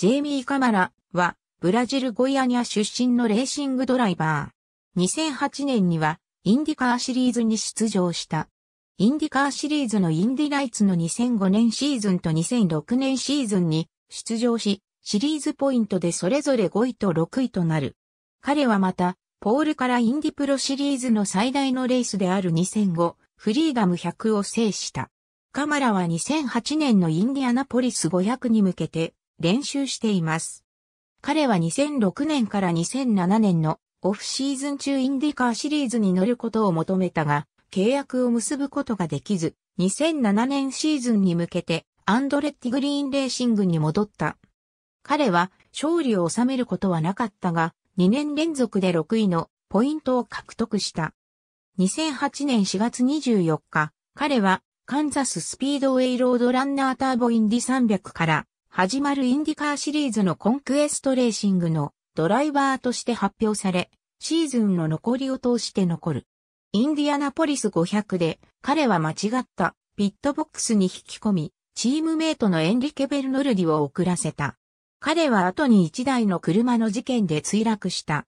ジェイミー・カマラは、ブラジルゴイアニア出身のレーシングドライバー。2008年には、インディカーシリーズに出場した。インディカーシリーズのインディライツの2005年シーズンと2006年シーズンに出場し、シリーズポイントでそれぞれ5位と6位となる。彼はまた、ポールからインディプロシリーズの最大のレースである2005、フリーダム100を制した。カマラは2008年のインディアナポリス500に向けて、練習しています。彼は2006年から2007年のオフシーズン中インディカーシリーズに乗ることを求めたが、契約を結ぶことができず、2007年シーズンに向けてアンドレッティグリーンレーシングに戻った。彼は勝利を収めることはなかったが、2年連続で6位のポイントを獲得した。2008年4月24日、彼はカンザススピードウェイロードランナーターボインディ300から始まるインディカーシリーズのコンクエストレーシングのドライバーとして発表され、シーズンの残りを通して残る。インディアナポリス500で彼は間違ったピットボックスに引き込み、チームメイトのエンリケ・ベルノルディを遅らせた。彼は後に1台の車の事件で墜落した。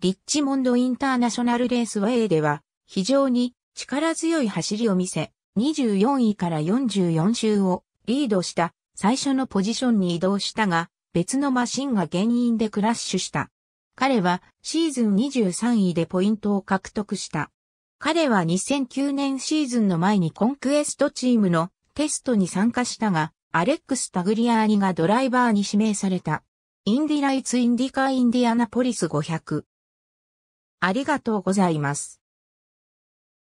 リッチモンドインターナショナルレースウェイでは非常に力強い走りを見せ、24位から44周をリードした最初のポジションに移動したが、別のマシンが原因でクラッシュした。彼はシーズン23位でポイントを獲得した。彼は2009年シーズンの前にコンクエストチームのテストに参加したが、アレックス・タグリアーニがドライバーに指名された。インディライツ・インディカ・インディアナポリス500。ありがとうございます。